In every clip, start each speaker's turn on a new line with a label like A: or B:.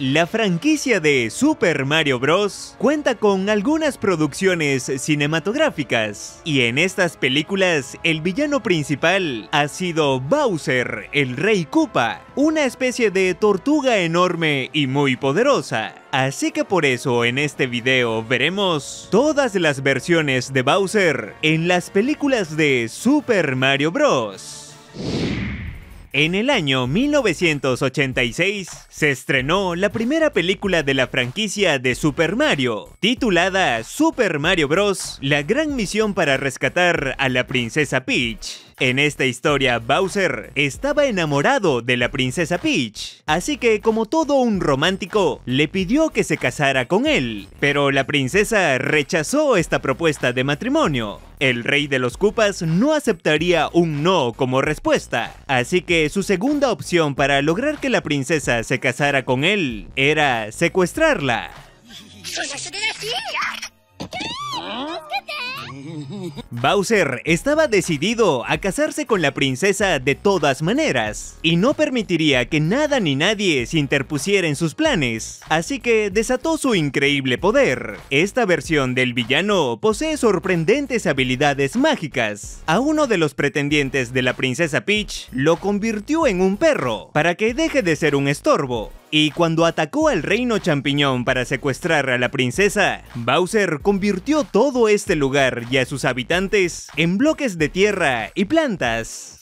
A: La franquicia de Super Mario Bros. cuenta con algunas producciones cinematográficas, y en estas películas el villano principal ha sido Bowser, el Rey Koopa, una especie de tortuga enorme y muy poderosa. Así que por eso en este video veremos todas las versiones de Bowser en las películas de Super Mario Bros. En el año 1986 se estrenó la primera película de la franquicia de Super Mario, titulada Super Mario Bros. La gran misión para rescatar a la princesa Peach. En esta historia, Bowser estaba enamorado de la princesa Peach, así que como todo un romántico, le pidió que se casara con él, pero la princesa rechazó esta propuesta de matrimonio. El rey de los Cupas no aceptaría un no como respuesta, así que su segunda opción para lograr que la princesa se casara con él era secuestrarla. Bowser estaba decidido a casarse con la princesa de todas maneras, y no permitiría que nada ni nadie se interpusiera en sus planes, así que desató su increíble poder. Esta versión del villano posee sorprendentes habilidades mágicas. A uno de los pretendientes de la princesa Peach lo convirtió en un perro, para que deje de ser un estorbo. Y cuando atacó al reino champiñón para secuestrar a la princesa, Bowser convirtió todo este lugar y a sus habitantes en bloques de tierra y plantas.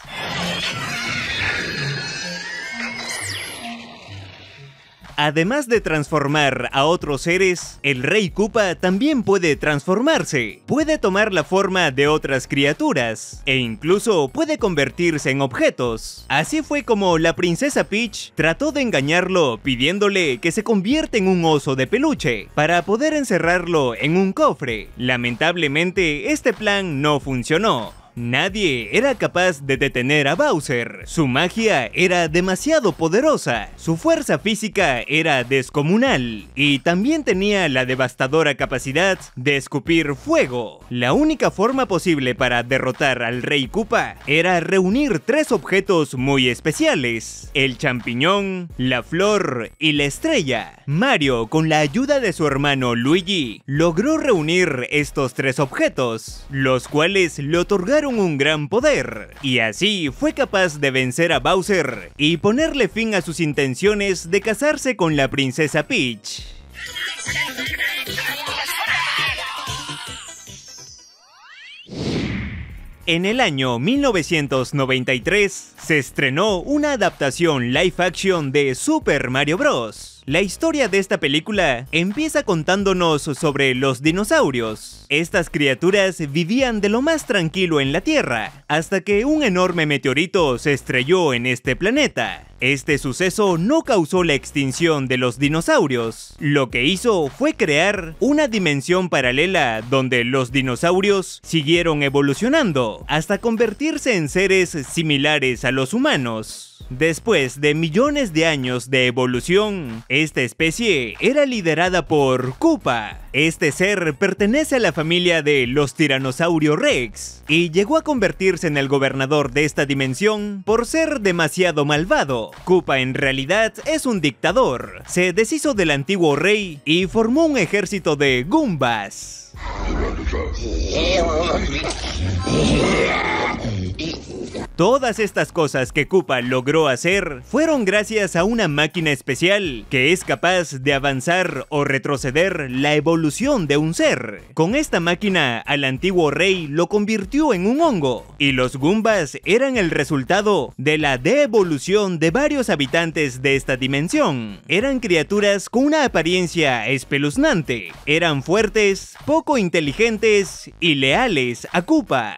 A: Además de transformar a otros seres, el Rey Koopa también puede transformarse, puede tomar la forma de otras criaturas, e incluso puede convertirse en objetos. Así fue como la princesa Peach trató de engañarlo pidiéndole que se convierta en un oso de peluche, para poder encerrarlo en un cofre. Lamentablemente, este plan no funcionó, Nadie era capaz de detener a Bowser. Su magia era demasiado poderosa, su fuerza física era descomunal y también tenía la devastadora capacidad de escupir fuego. La única forma posible para derrotar al Rey Koopa era reunir tres objetos muy especiales, el champiñón, la flor y la estrella. Mario, con la ayuda de su hermano Luigi, logró reunir estos tres objetos, los cuales le otorgaron un gran poder, y así fue capaz de vencer a Bowser y ponerle fin a sus intenciones de casarse con la princesa Peach. En el año 1993 se estrenó una adaptación live action de Super Mario Bros la historia de esta película empieza contándonos sobre los dinosaurios. Estas criaturas vivían de lo más tranquilo en la Tierra, hasta que un enorme meteorito se estrelló en este planeta. Este suceso no causó la extinción de los dinosaurios. Lo que hizo fue crear una dimensión paralela donde los dinosaurios siguieron evolucionando hasta convertirse en seres similares a los humanos. Después de millones de años de evolución, esta especie era liderada por Koopa. Este ser pertenece a la familia de los Tiranosaurio Rex y llegó a convertirse en el gobernador de esta dimensión por ser demasiado malvado. Koopa en realidad es un dictador, se deshizo del antiguo rey y formó un ejército de Goombas. Todas estas cosas que Koopa logró hacer fueron gracias a una máquina especial que es capaz de avanzar o retroceder la evolución de un ser. Con esta máquina al antiguo rey lo convirtió en un hongo y los Goombas eran el resultado de la devolución de varios habitantes de esta dimensión. Eran criaturas con una apariencia espeluznante, eran fuertes, poco inteligentes y leales a Koopa.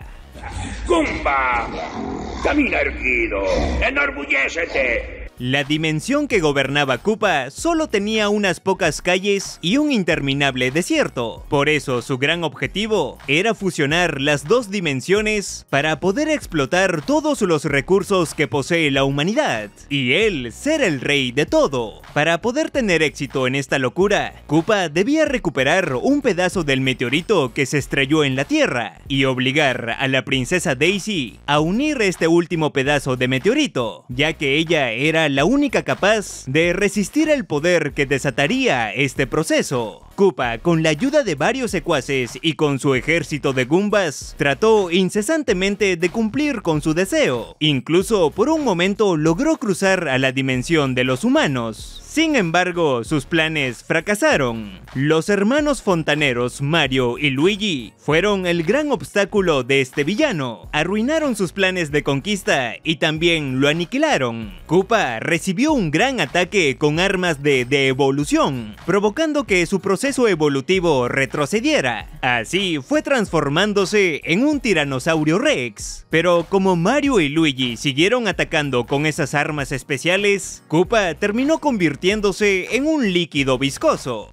A: Camina erguido, enorgullécete, la dimensión que gobernaba Koopa solo tenía unas pocas calles y un interminable desierto. Por eso su gran objetivo era fusionar las dos dimensiones para poder explotar todos los recursos que posee la humanidad y él ser el rey de todo. Para poder tener éxito en esta locura, Koopa debía recuperar un pedazo del meteorito que se estrelló en la Tierra y obligar a la princesa Daisy a unir este último pedazo de meteorito, ya que ella era la única capaz de resistir el poder que desataría este proceso. Koopa, con la ayuda de varios secuaces y con su ejército de Goombas, trató incesantemente de cumplir con su deseo. Incluso por un momento logró cruzar a la dimensión de los humanos. Sin embargo, sus planes fracasaron. Los hermanos fontaneros Mario y Luigi fueron el gran obstáculo de este villano. Arruinaron sus planes de conquista y también lo aniquilaron. Koopa recibió un gran ataque con armas de, devolución, evolución, provocando que su proceso proceso evolutivo retrocediera. Así fue transformándose en un tiranosaurio Rex. Pero como Mario y Luigi siguieron atacando con esas armas especiales, Koopa terminó convirtiéndose en un líquido viscoso.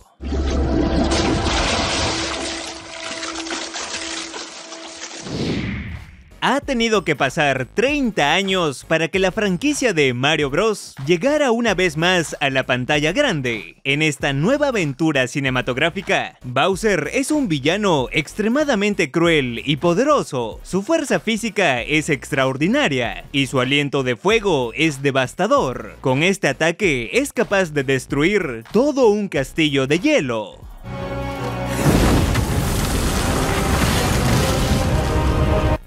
A: Ha tenido que pasar 30 años para que la franquicia de Mario Bros. llegara una vez más a la pantalla grande. En esta nueva aventura cinematográfica, Bowser es un villano extremadamente cruel y poderoso. Su fuerza física es extraordinaria y su aliento de fuego es devastador. Con este ataque es capaz de destruir todo un castillo de hielo.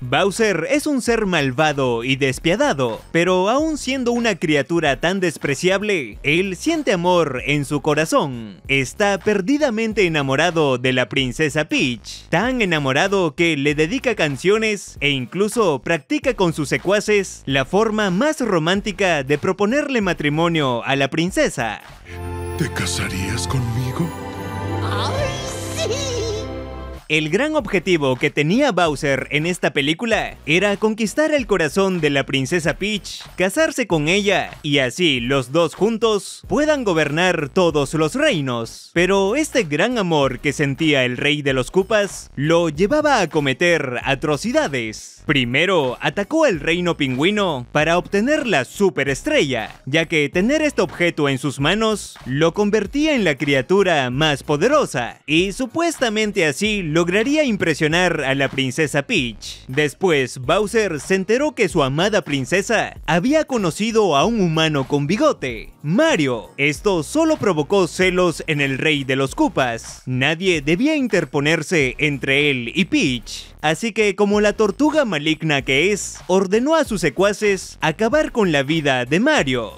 A: Bowser es un ser malvado y despiadado, pero aún siendo una criatura tan despreciable, él siente amor en su corazón. Está perdidamente enamorado de la princesa Peach, tan enamorado que le dedica canciones e incluso practica con sus secuaces la forma más romántica de proponerle matrimonio a la princesa. ¿Te casarías conmigo? El gran objetivo que tenía Bowser en esta película era conquistar el corazón de la princesa Peach, casarse con ella y así los dos juntos puedan gobernar todos los reinos. Pero este gran amor que sentía el rey de los Cupas lo llevaba a cometer atrocidades. Primero, atacó el reino pingüino para obtener la superestrella, ya que tener este objeto en sus manos lo convertía en la criatura más poderosa y supuestamente así lo lograría impresionar a la princesa Peach. Después, Bowser se enteró que su amada princesa había conocido a un humano con bigote, Mario. Esto solo provocó celos en el rey de los Cupas. Nadie debía interponerse entre él y Peach. Así que como la tortuga maligna que es, ordenó a sus secuaces acabar con la vida de Mario.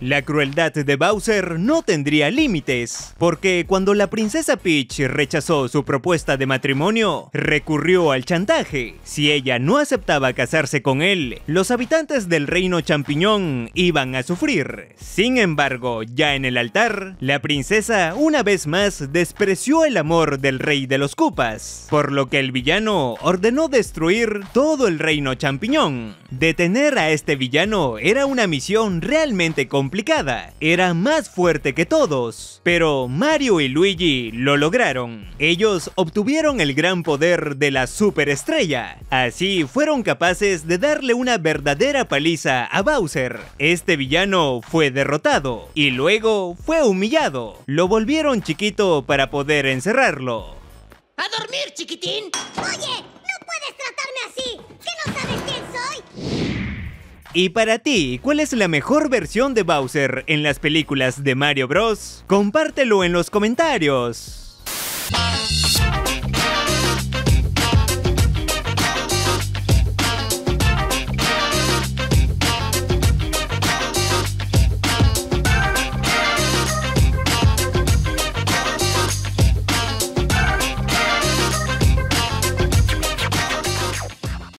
A: La crueldad de Bowser no tendría límites, porque cuando la princesa Peach rechazó su propuesta de matrimonio, recurrió al chantaje. Si ella no aceptaba casarse con él, los habitantes del reino champiñón iban a sufrir. Sin embargo, ya en el altar, la princesa una vez más despreció el amor del rey de los Cupas, por lo que el villano ordenó destruir todo el reino champiñón. Detener a este villano era una misión realmente compleja era más fuerte que todos. Pero Mario y Luigi lo lograron. Ellos obtuvieron el gran poder de la superestrella. Así fueron capaces de darle una verdadera paliza a Bowser. Este villano fue derrotado y luego fue humillado. Lo volvieron chiquito para poder encerrarlo. ¡A dormir, chiquitín! ¡Oye! ¡No puedes tratarme así! Y para ti, ¿cuál es la mejor versión de Bowser en las películas de Mario Bros? Compártelo en los comentarios.